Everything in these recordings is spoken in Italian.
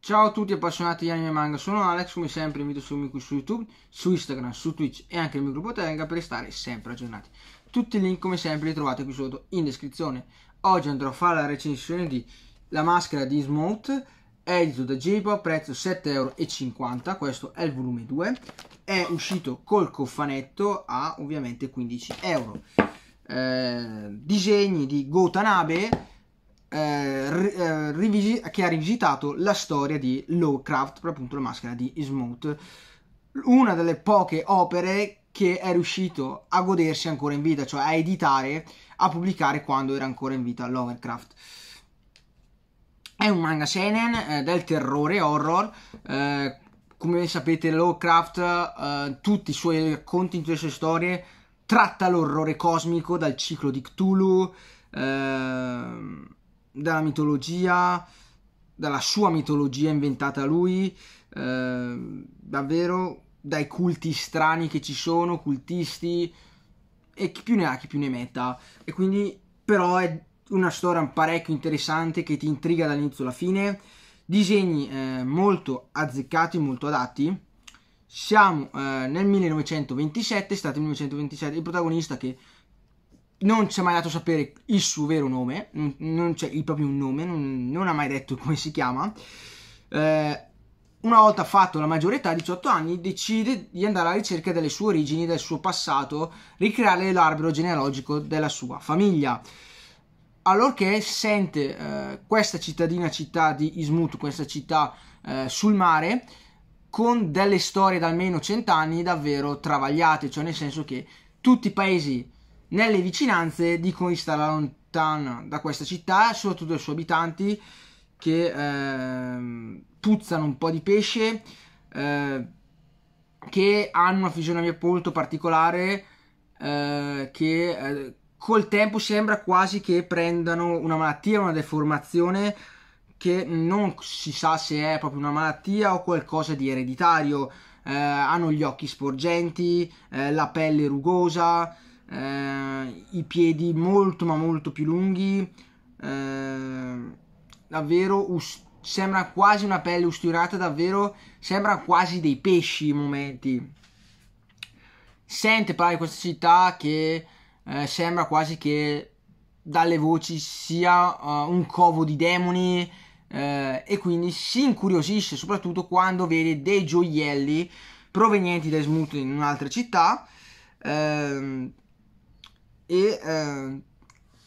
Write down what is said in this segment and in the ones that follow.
Ciao a tutti appassionati di anime e manga, sono Alex, come sempre invito a seguirmi su YouTube, su Instagram, su Twitch e anche il mio gruppo Telegram per stare sempre aggiornati. Tutti i link come sempre li trovate qui sotto in descrizione. Oggi andrò a fare la recensione di La maschera di Smote edito da j prezzo 7,50€, questo è il volume 2, è uscito col cofanetto a ovviamente 15€. Eh, disegni di Gotanabe eh, eh rivisi- che ha rivisitato la storia di Lovecraft, per appunto la maschera di Smooth, una delle poche opere che è riuscito a godersi ancora in vita, cioè a editare, a pubblicare quando era ancora in vita Lovecraft. È un manga seinen eh, del terrore horror. Eh, come sapete, Lovecraft, eh, tutti i suoi racconti, tutte le sue storie, tratta l'orrore cosmico dal ciclo di Cthulhu, ehm, dalla mitologia, dalla sua mitologia inventata lui. Ehm, davvero dai culti strani che ci sono, cultisti e chi più ne ha chi più ne metta. E quindi però è una storia parecchio interessante che ti intriga dall'inizio alla fine, disegni eh, molto azzeccati, molto adatti. Siamo eh, nel 1927, è stato il 1927, il protagonista che non ci ha mai dato sapere il suo vero nome, non, non c'è il proprio nome, non, non, ha mai detto come si chiama. Eh, una volta fatto la maggiore età, 18 anni, decide di andare alla ricerca delle sue origini, del suo passato, ricreare l'albero genealogico della sua famiglia allora sente eh, questa cittadina città di Ismut, questa città eh, sul mare, con delle storie da almeno cent'anni davvero travagliate, cioè nel senso che tutti i paesi nelle vicinanze dicono di stare lontano da questa città, soprattutto i suoi abitanti che eh, puzzano un po' di pesce, eh, che hanno una fisionomia molto particolare, eh, che eh, col tempo sembra quasi che prendano una malattia, una deformazione che non si sa se è proprio una malattia o qualcosa di ereditario. Eh, hanno gli occhi sporgenti, eh, la pelle rugosa, eh, i piedi molto ma molto più lunghi, eh, davvero us- sembra quasi una pelle ustionata, davvero sembra quasi dei pesci in momenti. Sente parlare questa città che eh, sembra quasi che dalle voci sia uh, un covo di demoni eh, e quindi si incuriosisce soprattutto quando vede dei gioielli provenienti da smuti in un'altra città ehm, e ehm,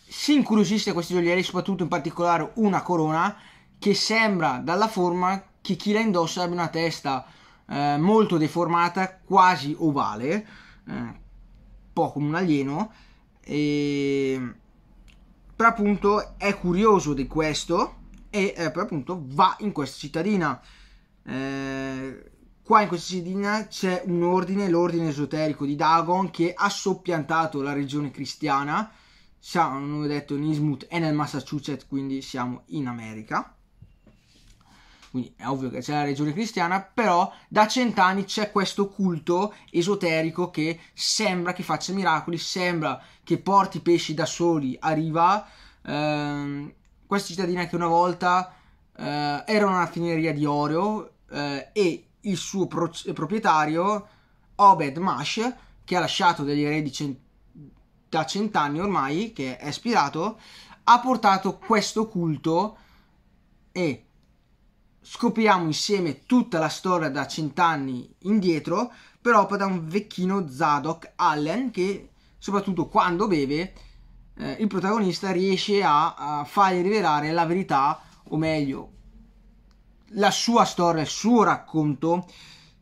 si incuriosisce da questi gioielli soprattutto in particolare una corona che sembra dalla forma che chi la indossa abbia una testa eh, molto deformata quasi ovale eh, un po' come un alieno e... Ehm, però appunto è curioso di questo e eh, però appunto va in questa cittadina. Eh, qua in questa cittadina c'è un ordine, l'ordine esoterico di Dagon, che ha soppiantato la regione cristiana. Siamo, non ho detto, in è nel Massachusetts, quindi siamo in America quindi è ovvio che c'è la religione cristiana, però da cent'anni c'è questo culto esoterico che sembra che faccia miracoli, sembra che porti pesci da soli a riva. Eh, questa cittadina che una volta eh, era una raffineria di Oreo eh, e il suo pro- proprietario, Obed Mash, che ha lasciato degli eredi cent- da cent'anni ormai, che è ispirato, ha portato questo culto e scopriamo insieme tutta la storia da cent'anni indietro, però da un vecchino Zadok Allen che soprattutto quando beve eh, il protagonista riesce a, a fargli rivelare la verità, o meglio, la sua storia, il suo racconto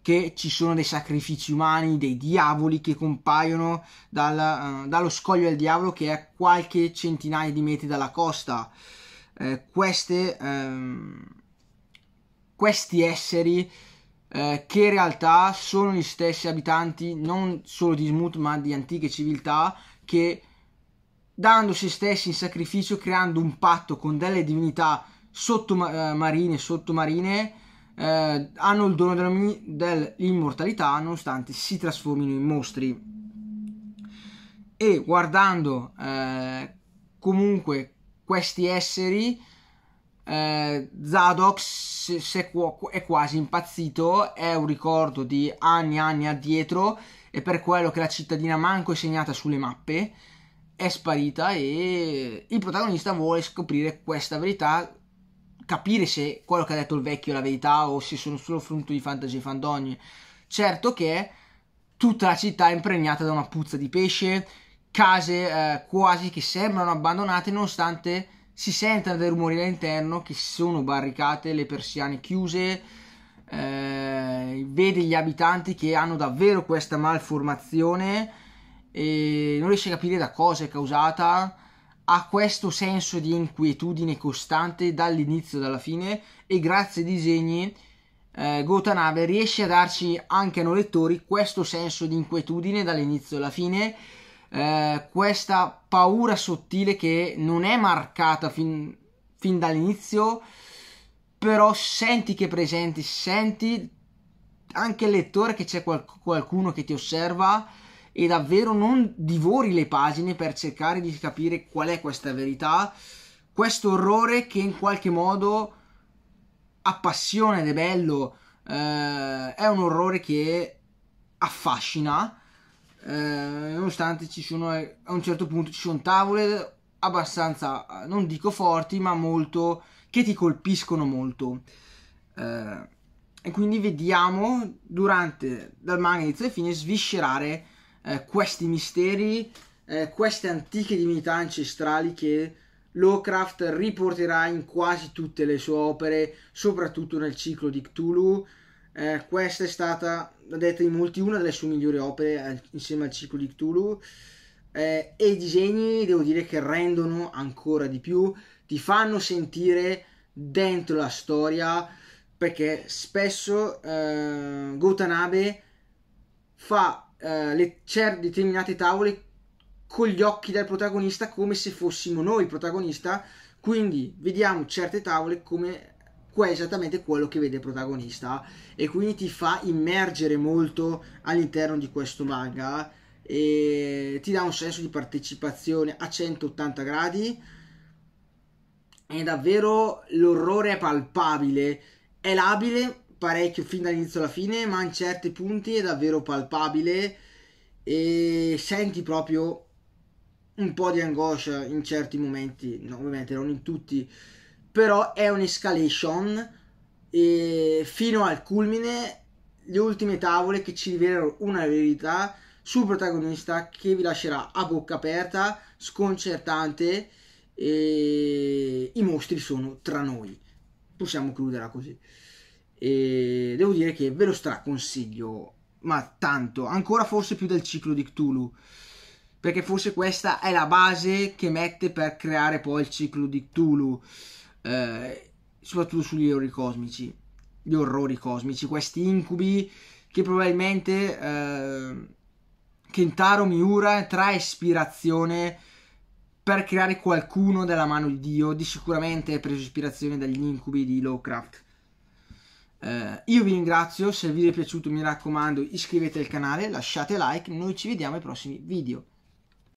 che ci sono dei sacrifici umani, dei diavoli che compaiono dal, uh, dallo scoglio del diavolo che è a qualche centinaia di metri dalla costa. Eh, queste um, questi esseri eh, che in realtà sono gli stessi abitanti non solo di Smut ma di antiche civiltà che dando se stessi in sacrificio creando un patto con delle divinità sottomarine eh, sottomarine eh, hanno il dono dell'immortalità nonostante si trasformino in mostri e guardando eh, comunque questi esseri eh, Zadok se, se, è quasi impazzito, è un ricordo di anni e anni addietro e per quello che la cittadina manco è segnata sulle mappe, è sparita e il protagonista vuole scoprire questa verità, capire se quello che ha detto il vecchio è la verità o se sono solo frutto di fantasia e fandonie. Certo che tutta la città è impregnata da una puzza di pesce, case eh, quasi che sembrano abbandonate nonostante si sentono dei rumori all'interno che sono barricate, le persiane chiuse, eh, vede gli abitanti che hanno davvero questa malformazione e non riesce a capire da cosa è causata, ha questo senso di inquietudine costante dall'inizio alla fine e grazie ai disegni eh, Gotanave riesce a darci anche a noi lettori questo senso di inquietudine dall'inizio alla fine eh, questa paura sottile che non è marcata fin, fin dall'inizio, però senti che è presente, senti anche il lettore che c'è qual- qualcuno che ti osserva e davvero non divori le pagine per cercare di capire qual è questa verità, questo orrore che in qualche modo appassiona ed è bello, eh, è un orrore che affascina eh, nonostante ci sono eh, a un certo punto ci sono tavole abbastanza eh, non dico forti ma molto che ti colpiscono molto eh, e quindi vediamo durante dal manga inizio e fine sviscerare eh, questi misteri eh, queste antiche divinità ancestrali che Lovecraft riporterà in quasi tutte le sue opere soprattutto nel ciclo di Cthulhu eh, questa è stata, da detta in molti, una delle sue migliori opere eh, insieme al ciclo di Cthulhu. Eh, e i disegni devo dire che rendono ancora di più, ti fanno sentire dentro la storia perché spesso eh, Gotanabe fa eh, le, cer- determinate tavole con gli occhi del protagonista come se fossimo noi il protagonista quindi vediamo certe tavole come qua è esattamente quello che vede il protagonista e quindi ti fa immergere molto all'interno di questo manga e ti dà un senso di partecipazione a 180 gradi è davvero l'orrore è palpabile è labile parecchio fin dall'inizio alla fine ma in certi punti è davvero palpabile e senti proprio un po' di angoscia in certi momenti no, ovviamente non in tutti però è un'escalation fino al culmine le ultime tavole che ci rivelano una verità sul protagonista che vi lascerà a bocca aperta, sconcertante e i mostri sono tra noi. Possiamo chiuderla così. E devo dire che ve lo straconsiglio, ma tanto, ancora forse più del ciclo di Cthulhu, perché forse questa è la base che mette per creare poi il ciclo di Cthulhu eh, soprattutto sugli errori cosmici, gli orrori cosmici, questi incubi che probabilmente eh, Kentaro Miura trae ispirazione per creare qualcuno dalla mano di Dio, di sicuramente ha preso ispirazione dagli incubi di Lovecraft. Eh, io vi ringrazio, se il video è piaciuto mi raccomando iscrivetevi al canale, lasciate like, noi ci vediamo ai prossimi video.